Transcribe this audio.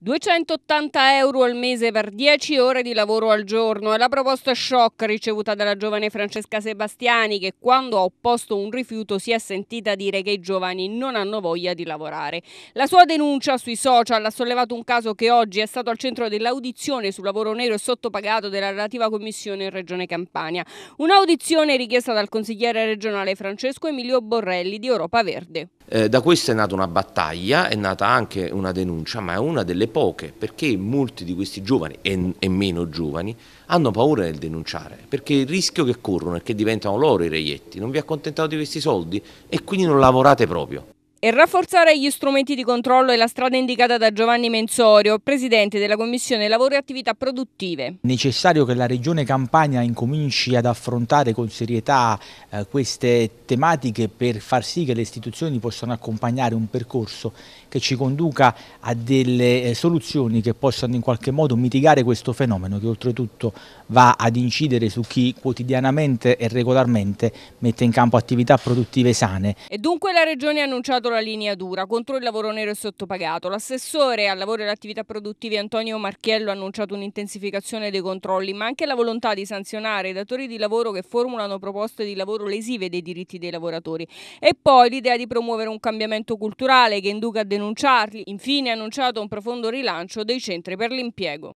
280 euro al mese per 10 ore di lavoro al giorno è la proposta shock ricevuta dalla giovane Francesca Sebastiani che quando ha opposto un rifiuto si è sentita dire che i giovani non hanno voglia di lavorare. La sua denuncia sui social ha sollevato un caso che oggi è stato al centro dell'audizione sul lavoro nero e sottopagato della relativa commissione in Regione Campania. Un'audizione richiesta dal consigliere regionale Francesco Emilio Borrelli di Europa Verde. Eh, da questa è nata una battaglia, è nata anche una denuncia, ma è una delle poche, perché molti di questi giovani e, e meno giovani hanno paura nel denunciare, perché il rischio che corrono è che diventano loro i reietti, non vi accontentate di questi soldi e quindi non lavorate proprio. E rafforzare gli strumenti di controllo è la strada indicata da Giovanni Mensorio, presidente della Commissione Lavoro e Attività Produttive. È necessario che la Regione Campania incominci ad affrontare con serietà eh, queste tematiche per far sì che le istituzioni possano accompagnare un percorso che ci conduca a delle eh, soluzioni che possano in qualche modo mitigare questo fenomeno che oltretutto va ad incidere su chi quotidianamente e regolarmente mette in campo attività produttive sane. E dunque la Regione ha annunciato contro la linea dura, contro il lavoro nero e sottopagato. L'assessore al lavoro e alle attività produttive Antonio Marchiello ha annunciato un'intensificazione dei controlli, ma anche la volontà di sanzionare i datori di lavoro che formulano proposte di lavoro lesive dei diritti dei lavoratori. E poi l'idea di promuovere un cambiamento culturale che induca a denunciarli. Infine ha annunciato un profondo rilancio dei centri per l'impiego.